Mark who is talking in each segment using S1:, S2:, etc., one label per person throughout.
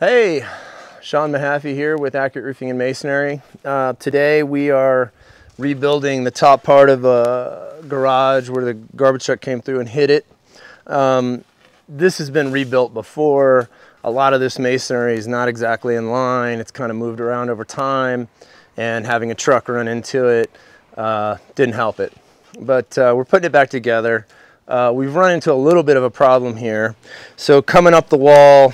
S1: Hey, Sean Mahaffey here with Accurate Roofing and Masonry. Uh, today we are rebuilding the top part of a garage where the garbage truck came through and hit it. Um, this has been rebuilt before. A lot of this masonry is not exactly in line. It's kind of moved around over time and having a truck run into it uh, didn't help it. But uh, we're putting it back together. Uh, we've run into a little bit of a problem here. So coming up the wall,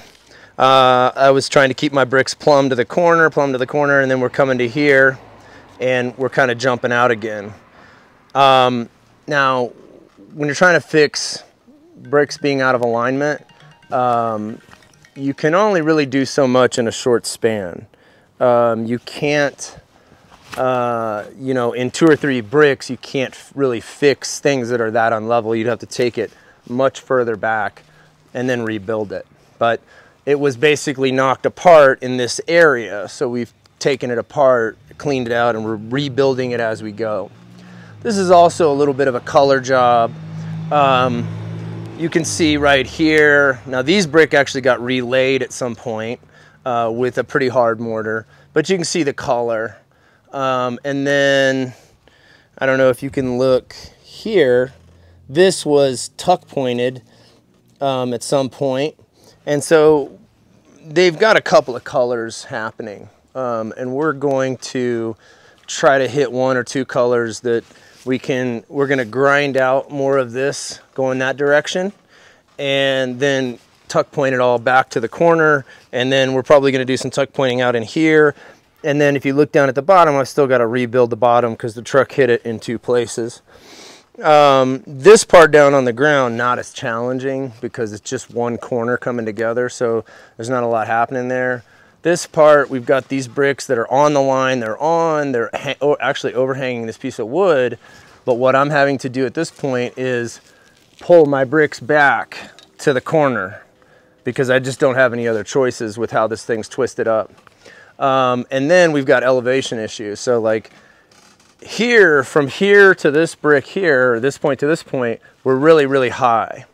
S1: uh, I was trying to keep my bricks plumb to the corner, plumb to the corner, and then we're coming to here and we're kind of jumping out again. Um, now, when you're trying to fix bricks being out of alignment, um, you can only really do so much in a short span. Um, you can't, uh, you know, in two or three bricks, you can't really fix things that are that unlevel. You'd have to take it much further back and then rebuild it. But it was basically knocked apart in this area. So we've taken it apart, cleaned it out, and we're rebuilding it as we go. This is also a little bit of a color job. Um, you can see right here, now these brick actually got relaid at some point uh, with a pretty hard mortar, but you can see the color. Um, and then, I don't know if you can look here, this was tuck pointed um, at some point and so they've got a couple of colors happening. Um, and we're going to try to hit one or two colors that we can, we're gonna grind out more of this going that direction and then tuck point it all back to the corner. And then we're probably gonna do some tuck pointing out in here. And then if you look down at the bottom, I've still gotta rebuild the bottom because the truck hit it in two places. Um, this part down on the ground, not as challenging because it's just one corner coming together. So there's not a lot happening there. This part, we've got these bricks that are on the line. They're on, they're oh, actually overhanging this piece of wood. But what I'm having to do at this point is pull my bricks back to the corner because I just don't have any other choices with how this thing's twisted up. Um, and then we've got elevation issues. So like here, from here to this brick here, this point to this point, were really, really high.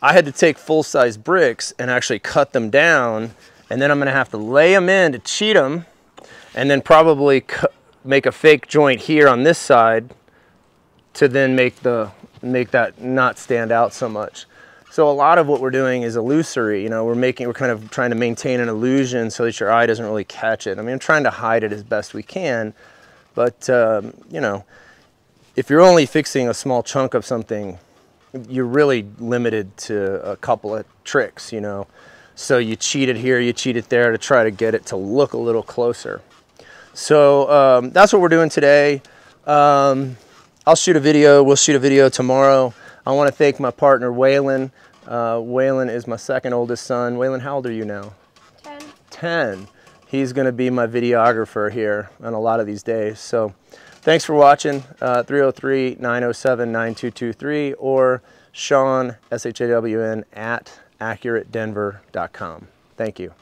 S1: I had to take full-size bricks and actually cut them down, and then I'm gonna have to lay them in to cheat them, and then probably make a fake joint here on this side to then make, the, make that not stand out so much. So a lot of what we're doing is illusory. You know, we're making, we're kind of trying to maintain an illusion so that your eye doesn't really catch it. I mean, I'm trying to hide it as best we can, but, um, you know, if you're only fixing a small chunk of something, you're really limited to a couple of tricks, you know. So you cheat it here, you cheat it there to try to get it to look a little closer. So um, that's what we're doing today. Um, I'll shoot a video, we'll shoot a video tomorrow. I wanna thank my partner, Waylon. Uh, Waylon is my second oldest son. Waylon, how old are you now? 10. 10 he's going to be my videographer here on a lot of these days. So thanks for watching, 303-907-9223 uh, oh oh or Sean, S-H-A-W-N, at accuratedenver.com. Thank you.